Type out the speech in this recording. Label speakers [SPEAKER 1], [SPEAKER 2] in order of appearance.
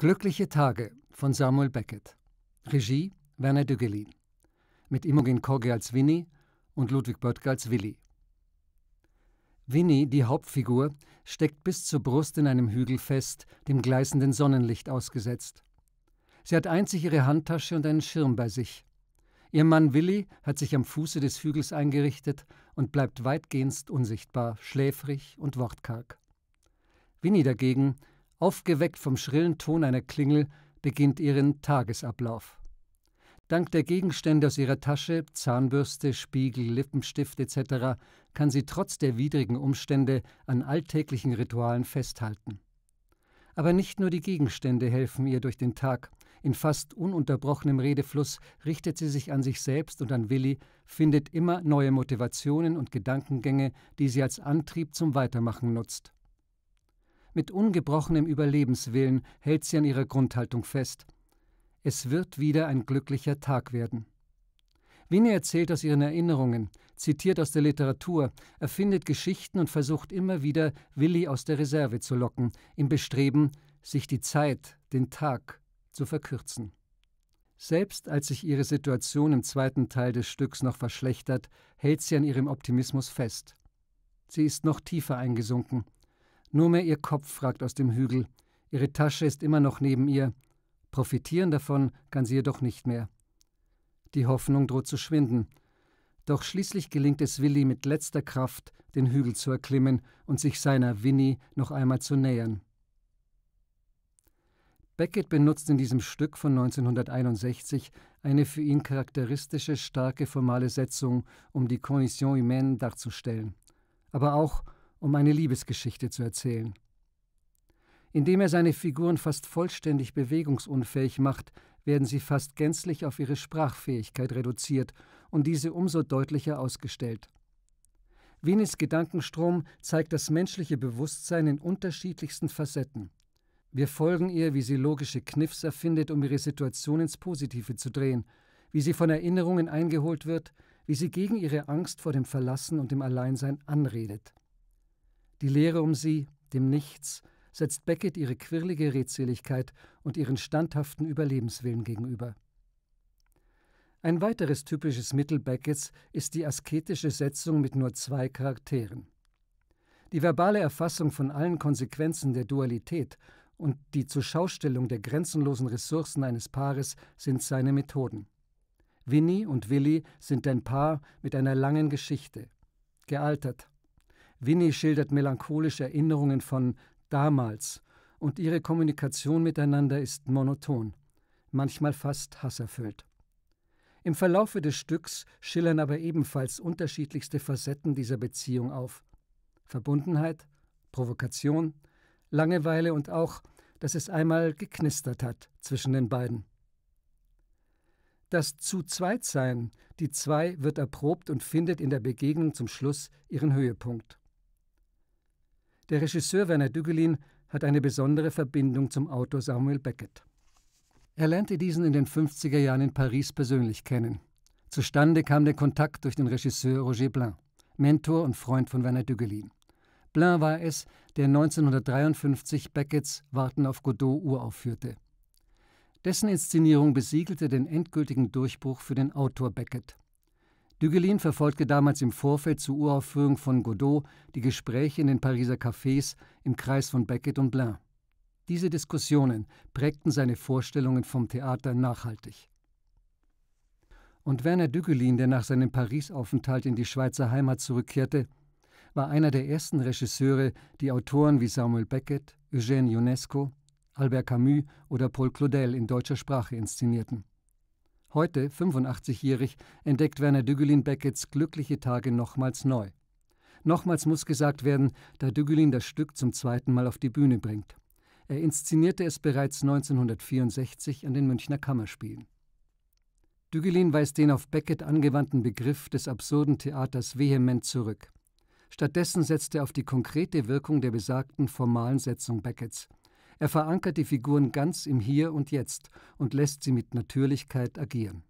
[SPEAKER 1] Glückliche Tage von Samuel Beckett. Regie Werner Düggelin. Mit Imogen Kogge als Winnie und Ludwig Böttger als Willi. Winnie, die Hauptfigur, steckt bis zur Brust in einem Hügel fest, dem gleißenden Sonnenlicht ausgesetzt. Sie hat einzig ihre Handtasche und einen Schirm bei sich. Ihr Mann Willi hat sich am Fuße des Hügels eingerichtet und bleibt weitgehend unsichtbar, schläfrig und wortkarg. Winnie dagegen Aufgeweckt vom schrillen Ton einer Klingel beginnt ihren Tagesablauf. Dank der Gegenstände aus ihrer Tasche, Zahnbürste, Spiegel, Lippenstift etc., kann sie trotz der widrigen Umstände an alltäglichen Ritualen festhalten. Aber nicht nur die Gegenstände helfen ihr durch den Tag. In fast ununterbrochenem Redefluss richtet sie sich an sich selbst und an Willi, findet immer neue Motivationen und Gedankengänge, die sie als Antrieb zum Weitermachen nutzt. Mit ungebrochenem Überlebenswillen hält sie an ihrer Grundhaltung fest. Es wird wieder ein glücklicher Tag werden. Winnie erzählt aus ihren Erinnerungen, zitiert aus der Literatur, erfindet Geschichten und versucht immer wieder, Willi aus der Reserve zu locken, im Bestreben, sich die Zeit, den Tag zu verkürzen. Selbst als sich ihre Situation im zweiten Teil des Stücks noch verschlechtert, hält sie an ihrem Optimismus fest. Sie ist noch tiefer eingesunken, nur mehr ihr Kopf fragt aus dem Hügel. Ihre Tasche ist immer noch neben ihr. Profitieren davon kann sie jedoch nicht mehr. Die Hoffnung droht zu schwinden. Doch schließlich gelingt es Willi mit letzter Kraft, den Hügel zu erklimmen und sich seiner Winnie noch einmal zu nähern. Beckett benutzt in diesem Stück von 1961 eine für ihn charakteristische starke formale Setzung, um die Condition humaine darzustellen, aber auch um eine Liebesgeschichte zu erzählen. Indem er seine Figuren fast vollständig bewegungsunfähig macht, werden sie fast gänzlich auf ihre Sprachfähigkeit reduziert und diese umso deutlicher ausgestellt. Wienes Gedankenstrom zeigt das menschliche Bewusstsein in unterschiedlichsten Facetten. Wir folgen ihr, wie sie logische Kniffs erfindet, um ihre Situation ins Positive zu drehen, wie sie von Erinnerungen eingeholt wird, wie sie gegen ihre Angst vor dem Verlassen und dem Alleinsein anredet. Die Leere um sie, dem Nichts, setzt Beckett ihre quirlige Redseligkeit und ihren standhaften Überlebenswillen gegenüber. Ein weiteres typisches Mittel Beckets ist die asketische Setzung mit nur zwei Charakteren. Die verbale Erfassung von allen Konsequenzen der Dualität und die Zuschaustellung der grenzenlosen Ressourcen eines Paares sind seine Methoden. Winnie und Willi sind ein Paar mit einer langen Geschichte. Gealtert, Winnie schildert melancholische Erinnerungen von damals und ihre Kommunikation miteinander ist monoton, manchmal fast hasserfüllt. Im Verlaufe des Stücks schillern aber ebenfalls unterschiedlichste Facetten dieser Beziehung auf. Verbundenheit, Provokation, Langeweile und auch, dass es einmal geknistert hat zwischen den beiden. Das zu zweit sein, die zwei wird erprobt und findet in der Begegnung zum Schluss ihren Höhepunkt. Der Regisseur Werner Dügelin hat eine besondere Verbindung zum Autor Samuel Beckett. Er lernte diesen in den 50er Jahren in Paris persönlich kennen. Zustande kam der Kontakt durch den Regisseur Roger Blin, Mentor und Freund von Werner Dügelin. Blin war es, der 1953 Becketts Warten auf Godot uraufführte. Dessen Inszenierung besiegelte den endgültigen Durchbruch für den Autor Beckett. Dügelin verfolgte damals im Vorfeld zur Uraufführung von Godot die Gespräche in den Pariser Cafés im Kreis von Beckett und Blain. Diese Diskussionen prägten seine Vorstellungen vom Theater nachhaltig. Und Werner Dügelin, der nach seinem Paris-Aufenthalt in die Schweizer Heimat zurückkehrte, war einer der ersten Regisseure, die Autoren wie Samuel Beckett, Eugène Ionesco, Albert Camus oder Paul Claudel in deutscher Sprache inszenierten. Heute, 85-jährig, entdeckt Werner Dügelin Becketts glückliche Tage nochmals neu. Nochmals muss gesagt werden, da Dügelin das Stück zum zweiten Mal auf die Bühne bringt. Er inszenierte es bereits 1964 an den Münchner Kammerspielen. Dügelin weist den auf Beckett angewandten Begriff des absurden Theaters vehement zurück. Stattdessen setzt er auf die konkrete Wirkung der besagten formalen Setzung Beckets. Er verankert die Figuren ganz im Hier und Jetzt und lässt sie mit Natürlichkeit agieren.